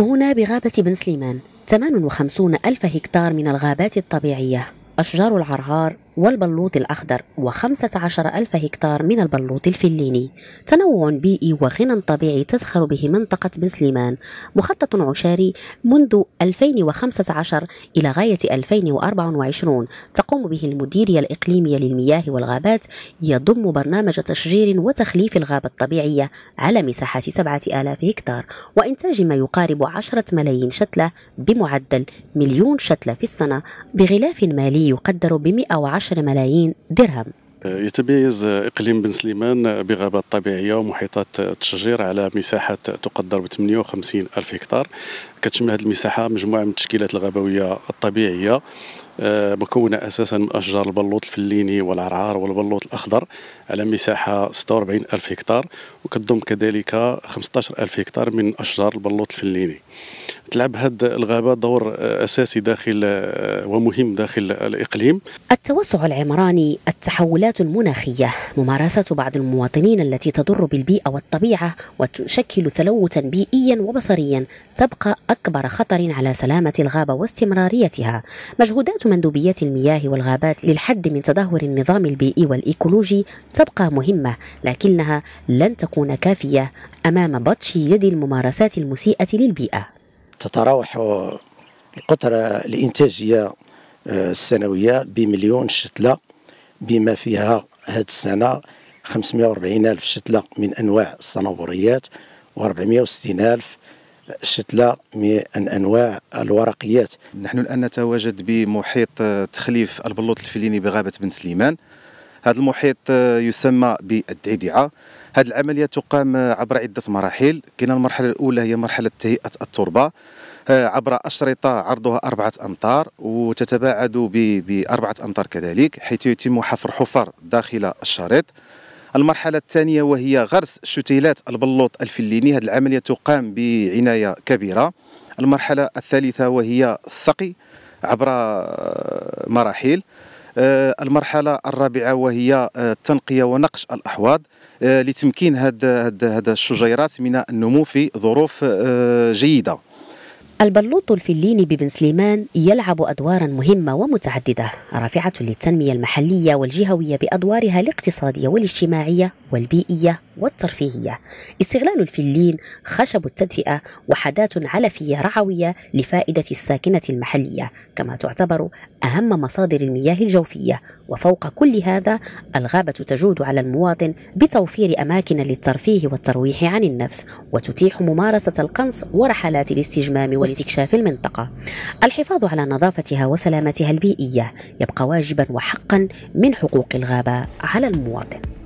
هنا بغابة بن سليمان 58 ألف هكتار من الغابات الطبيعية أشجار العرهار والبلوط الأخضر و15 ألف هكتار من البلوط الفليني تنوع بيئي وغنى طبيعي تزخر به منطقة بن سليمان مخطط عشاري منذ 2015 إلى غاية 2024 تقوم به المديرية الإقليمية للمياه والغابات يضم برنامج تشجير وتخليف الغابة الطبيعية على مساحة 7000 هكتار وإنتاج ما يقارب 10 ملايين شتلة بمعدل مليون شتلة في السنة بغلاف مالي يقدر ب 110 10 ملايين درهم يتميز إقليم بن سليمان بغابات طبيعية ومحيطات التشجير على مساحة تقدر ب 58 ألف هكتار كتشمل هذه المساحة مجموعة من التشكيلات الغابوية الطبيعية آه، مكونة أساسا من أشجار البلوط الفليني والعرعار والبلوط الأخضر على مساحة 46 ألف هكتار وكتضم كذلك 15 ألف هكتار من أشجار البلوط الفليني تلعب هذه الغابه دور اساسي داخل ومهم داخل الاقليم. التوسع العمراني، التحولات المناخيه، ممارسه بعض المواطنين التي تضر بالبيئه والطبيعه وتشكل تلوثا بيئيا وبصريا تبقى اكبر خطر على سلامه الغابه واستمراريتها. مجهودات مندوبيات المياه والغابات للحد من تدهور النظام البيئي والايكولوجي تبقى مهمه، لكنها لن تكون كافيه امام بطش يد الممارسات المسيئه للبيئه. تتراوح القطرة الإنتاجية آه، السنوية بمليون شتلة بما فيها هذه السنة 540 ألف شتلة من أنواع الصنوبريات و460 ألف شتلة من أنواع الورقيات نحن الآن نتواجد بمحيط تخليف البلوط الفليني بغابة بن سليمان هذا المحيط آه، يسمى بالدعيدعه هذه العمليه تقام عبر عده مراحل كاين المرحله الاولى هي مرحله تهيئه التربه آه، عبر أشرطة عرضها أربعة أمتار وتتباعد بأربعة أمتار كذلك حيث يتم حفر حفر داخل الشريط المرحلة الثانية وهي غرس شتيلات البلوط الفليني هذه العملية تقام بعناية كبيرة المرحلة الثالثة وهي السقي عبر آه، مراحل آه، المرحله الرابعه وهي التنقيه آه، ونقش الاحواض آه، لتمكين هذه الشجيرات من النمو في ظروف جيده البلوط الفليني ببن سليمان يلعب أدوارا مهمة ومتعددة رافعة للتنمية المحلية والجهوية بأدوارها الاقتصادية والاجتماعية والبيئية والترفيهية استغلال الفلين خشب التدفئة وحدات علفية رعوية لفائدة الساكنة المحلية كما تعتبر أهم مصادر المياه الجوفية وفوق كل هذا الغابة تجود على المواطن بتوفير أماكن للترفيه والترويح عن النفس وتتيح ممارسة القنص ورحلات الاستجمام واستكشاف المنطقة الحفاظ على نظافتها وسلامتها البيئية يبقى واجبا وحقا من حقوق الغابة على المواطن